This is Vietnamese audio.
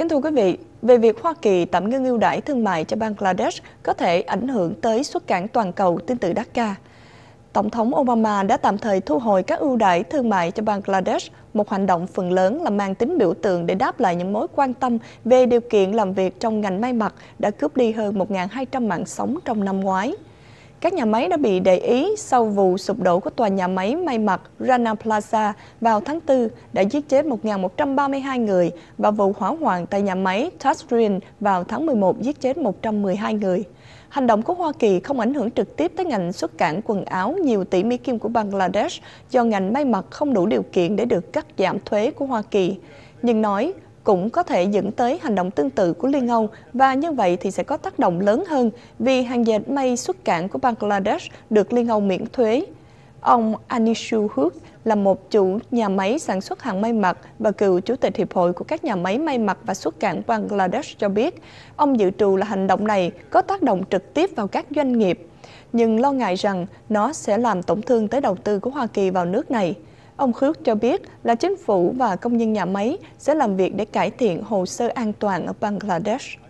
Kính thưa quý vị, về việc Hoa Kỳ tạm ngưng ưu đãi thương mại cho Bangladesh có thể ảnh hưởng tới xuất cảng toàn cầu tin từ Dhaka. Tổng thống Obama đã tạm thời thu hồi các ưu đãi thương mại cho Bangladesh, một hành động phần lớn là mang tính biểu tượng để đáp lại những mối quan tâm về điều kiện làm việc trong ngành may mặc đã cướp đi hơn 1.200 mạng sống trong năm ngoái. Các nhà máy đã bị để ý sau vụ sụp đổ của tòa nhà máy may mặc Rana Plaza vào tháng 4 đã giết chết 1.132 người và vụ hỏa hoạn tại nhà máy Tashrin vào tháng 11 giết chết 112 người. Hành động của Hoa Kỳ không ảnh hưởng trực tiếp tới ngành xuất cảng quần áo nhiều tỷ Mỹ Kim của Bangladesh do ngành may mặc không đủ điều kiện để được cắt giảm thuế của Hoa Kỳ. Nhưng nói cũng có thể dẫn tới hành động tương tự của Liên Âu và như vậy thì sẽ có tác động lớn hơn vì hàng dệt may xuất cảng của Bangladesh được Liên Âu miễn thuế. Ông Anishu Huk là một chủ nhà máy sản xuất hàng may mặc và cựu chủ tịch hiệp hội của các nhà máy may mặc và xuất cảng Bangladesh cho biết, ông dự trù là hành động này có tác động trực tiếp vào các doanh nghiệp, nhưng lo ngại rằng nó sẽ làm tổn thương tới đầu tư của Hoa Kỳ vào nước này. Ông Khước cho biết là chính phủ và công nhân nhà máy sẽ làm việc để cải thiện hồ sơ an toàn ở Bangladesh.